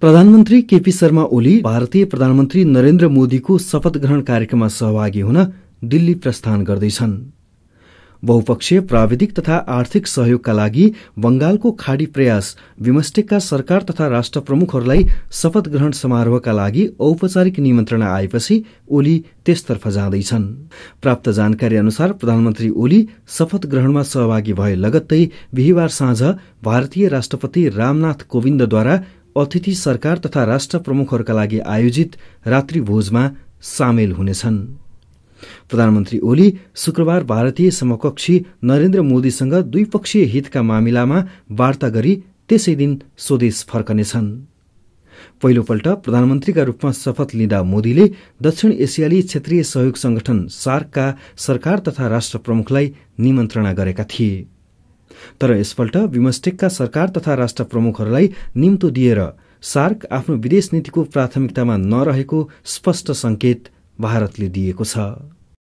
प्रधानमन्त्री केपी शर्मा ओली भारतीय प्रधानमन्त्री नरेन्द्र मोदीको शपथ ग्रहण कार्यक्रममा सहभागी हुन दिल्ली प्रस्थान गर्दैछन् बहुपक्षीय प्राविधिक तथा आर्थिक सहयोगका लागि बंगालको खाडी प्रयास विमस्टेकका सरकार तथा राष्ट्र प्रमुखहरूलाई शपथ ग्रहण समारोहका लागि औपचारिक निमन्त्रणा आएपछि ओली त्यसतर्फ जाँदैछन् प्राप्त जानकारी अनुसार प्रधानमन्त्री ओली शपथ ग्रहणमा सहभागी भए लगत्तै बिहिबार साँझ भारतीय राष्ट्रपति रामनाथ कोविन्दद्वारा अतिथि सरकार तथा राष्ट्र प्रमुखहरूका लागि आयोजित रात्रिभोजमा सामेल हुनेछन् प्रधानमन्त्री ओली शुक्रबार भारतीय समकक्षी नरेन्द्र मोदीसँग द्विपक्षीय हितका मामिलामा वार्ता गरी त्यसै दिन स्वदेश फर्कनेछन् पहिलोपल्ट प्रधानमन्त्रीका रूपमा शपथ लिँदा मोदीले दक्षिण एसियाली क्षेत्रीय सहयोग संगठन सार्कका सरकार तथा राष्ट्र प्रमुखलाई निमन्त्रणा गरेका थिए तर यसपल्ट बिमस्टेकका सरकार तथा राष्ट्र प्रमुखहरूलाई निम्तो दिएर सार्क आफ्नो विदेश नीतिको प्राथमिकतामा नरहेको स्पष्ट संकेत भारतले दिएको छ